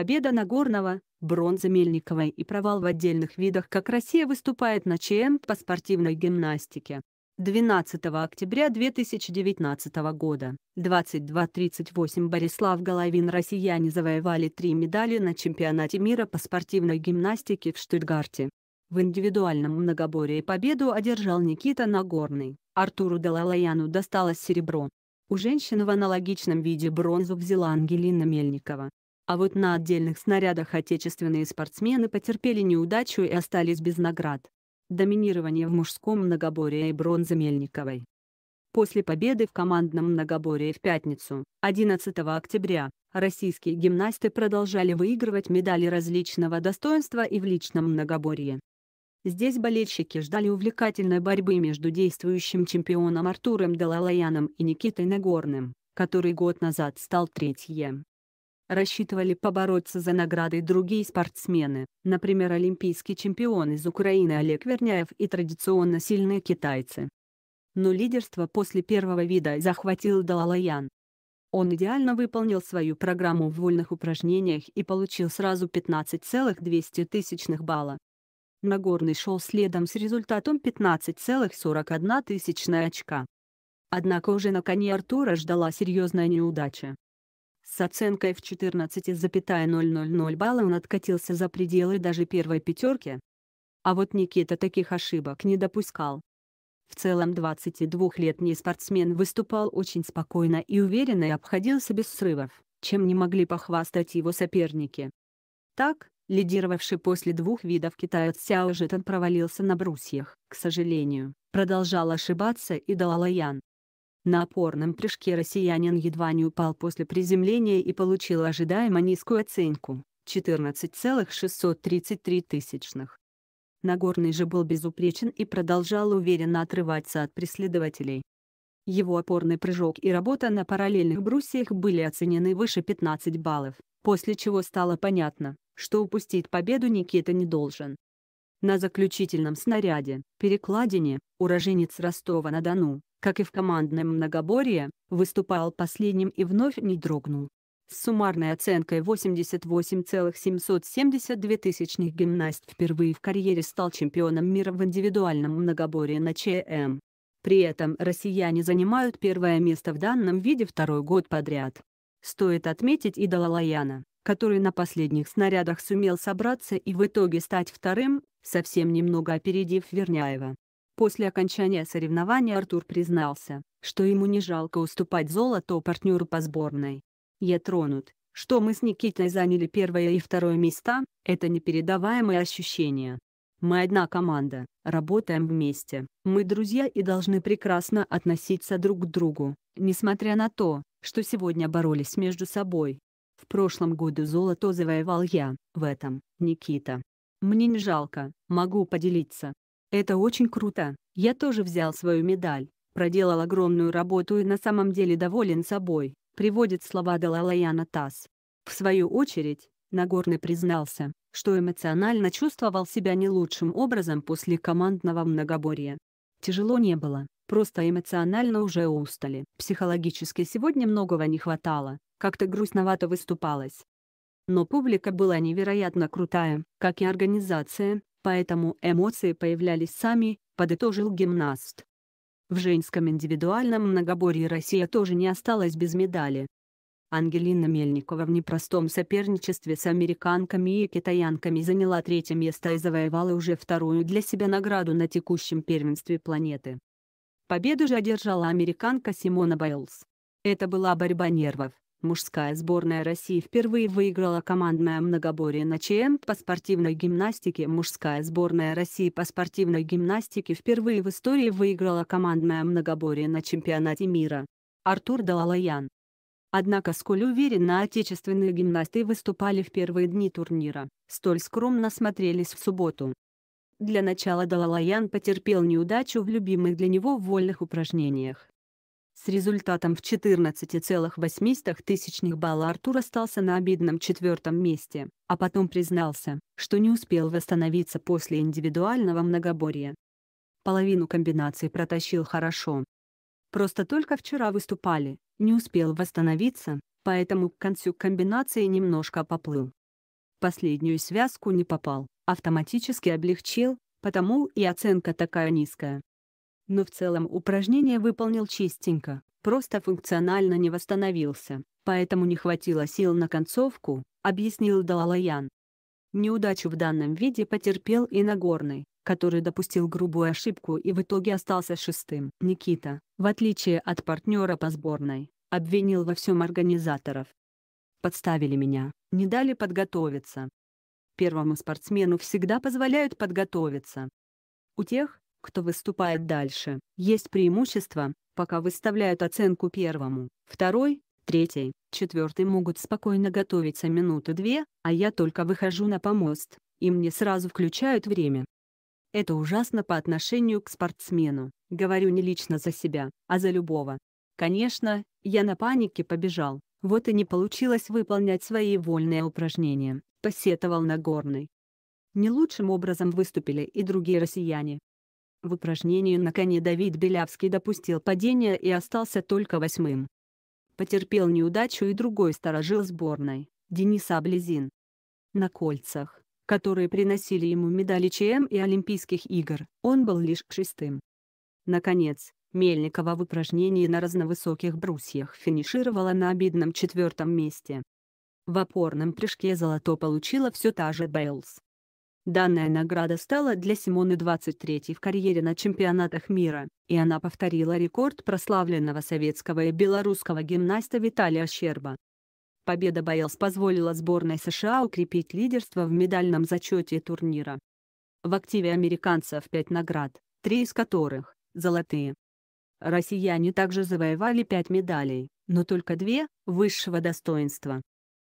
Победа Нагорного, бронза Мельниковой и провал в отдельных видах, как Россия выступает на ЧМ по спортивной гимнастике. 12 октября 2019 года, 22.38 Борислав Головин россияне завоевали три медали на чемпионате мира по спортивной гимнастике в Штутгарте. В индивидуальном многоборье победу одержал Никита Нагорный, Артуру Далалаяну досталось серебро. У женщин в аналогичном виде бронзу взяла Ангелина Мельникова. А вот на отдельных снарядах отечественные спортсмены потерпели неудачу и остались без наград. Доминирование в мужском многоборье и бронза Мельниковой. После победы в командном многоборье в пятницу, 11 октября, российские гимнасты продолжали выигрывать медали различного достоинства и в личном многоборье. Здесь болельщики ждали увлекательной борьбы между действующим чемпионом Артуром Далалаяном и Никитой Нагорным, который год назад стал третьим рассчитывали побороться за награды другие спортсмены, например олимпийский чемпион из Украины Олег Верняев и традиционно сильные китайцы. Но лидерство после первого вида захватил Далалаян. Он идеально выполнил свою программу в вольных упражнениях и получил сразу 15,200 балла. Нагорный шел следом с результатом 15,41 очка. Однако уже на коне Артура ждала серьезная неудача. С оценкой в 14,000 балла он откатился за пределы даже первой пятерки. А вот Никита таких ошибок не допускал. В целом 22-летний спортсмен выступал очень спокойно и уверенно и обходился без срывов, чем не могли похвастать его соперники. Так, лидировавший после двух видов китаец Сяо Житан провалился на брусьях, к сожалению, продолжал ошибаться и Далалаян. На опорном прыжке россиянин едва не упал после приземления и получил ожидаемо низкую оценку — 14,633 тысячных. Нагорный же был безупречен и продолжал уверенно отрываться от преследователей. Его опорный прыжок и работа на параллельных брусьях были оценены выше 15 баллов, после чего стало понятно, что упустить победу Никита не должен. На заключительном снаряде, перекладине, уроженец Ростова-на-Дону, как и в командном многоборье, выступал последним и вновь не дрогнул. С суммарной оценкой 88,772 гимнаст впервые в карьере стал чемпионом мира в индивидуальном многоборье на ЧМ. При этом россияне занимают первое место в данном виде второй год подряд. Стоит отметить и Далалаяна, который на последних снарядах сумел собраться и в итоге стать вторым, совсем немного опередив Верняева. После окончания соревнования Артур признался, что ему не жалко уступать золото партнеру по сборной. «Я тронут, что мы с Никитой заняли первое и второе места, это непередаваемое ощущение. Мы одна команда, работаем вместе, мы друзья и должны прекрасно относиться друг к другу, несмотря на то, что сегодня боролись между собой. В прошлом году золото завоевал я, в этом – Никита. Мне не жалко, могу поделиться, это очень круто. Я тоже взял свою медаль, проделал огромную работу и на самом деле доволен собой, приводит слова Далалаяна Тасс. В свою очередь, Нагорный признался, что эмоционально чувствовал себя не лучшим образом после командного многоборья. Тяжело не было, просто эмоционально уже устали. Психологически сегодня многого не хватало, как-то грустновато выступалось. Но публика была невероятно крутая, как и организация, поэтому эмоции появлялись сами, подытожил гимнаст. В женском индивидуальном многоборье Россия тоже не осталась без медали. Ангелина Мельникова в непростом соперничестве с американками и китаянками заняла третье место и завоевала уже вторую для себя награду на текущем первенстве планеты. Победу же одержала американка Симона Байлз. Это была борьба нервов, Мужская сборная России впервые выиграла командное многоборье на ЧМ по спортивной гимнастике. Мужская сборная России по спортивной гимнастике впервые в истории выиграла командное многоборье на чемпионате мира. Артур Далалаян. Однако сколь уверенно отечественные гимнасты выступали в первые дни турнира, столь скромно смотрелись в субботу. Для начала Далалаян потерпел неудачу в любимых для него вольных упражнениях с результатом в 14,8 тысячных балла Артур остался на обидном четвертом месте, а потом признался, что не успел восстановиться после индивидуального многоборья. Половину комбинаций протащил хорошо. Просто только вчера выступали, не успел восстановиться, поэтому к концу комбинации немножко поплыл. Последнюю связку не попал, автоматически облегчил, потому и оценка такая низкая но в целом упражнение выполнил чистенько, просто функционально не восстановился, поэтому не хватило сил на концовку, объяснил Далалаян. Неудачу в данном виде потерпел и Нагорный, который допустил грубую ошибку и в итоге остался шестым. Никита, в отличие от партнера по сборной, обвинил во всем организаторов. Подставили меня, не дали подготовиться. Первому спортсмену всегда позволяют подготовиться. У тех, кто выступает дальше. Есть преимущество, пока выставляют оценку первому, второй, третий, четвертый могут спокойно готовиться минуты две, а я только выхожу на помост, и мне сразу включают время. Это ужасно по отношению к спортсмену, говорю не лично за себя, а за любого. Конечно, я на панике побежал, вот и не получилось выполнять свои вольные упражнения, посетовал Нагорный. Не лучшим образом выступили и другие россияне. В упражнении на коне Давид Белявский допустил падение и остался только восьмым. Потерпел неудачу и другой сторожил сборной, Денис Аблезин. На кольцах, которые приносили ему медали ЧМ и Олимпийских игр, он был лишь шестым. Наконец, Мельникова в упражнении на разновысоких брусьях финишировала на обидном четвертом месте. В опорном прыжке золото получила все та же Бейлс. Данная награда стала для Симоны 23-й в карьере на чемпионатах мира, и она повторила рекорд прославленного советского и белорусского гимнаста Виталия Щерба. Победа Боялс позволила сборной США укрепить лидерство в медальном зачете турнира. В активе американцев пять наград, три из которых – золотые. Россияне также завоевали пять медалей, но только две высшего достоинства.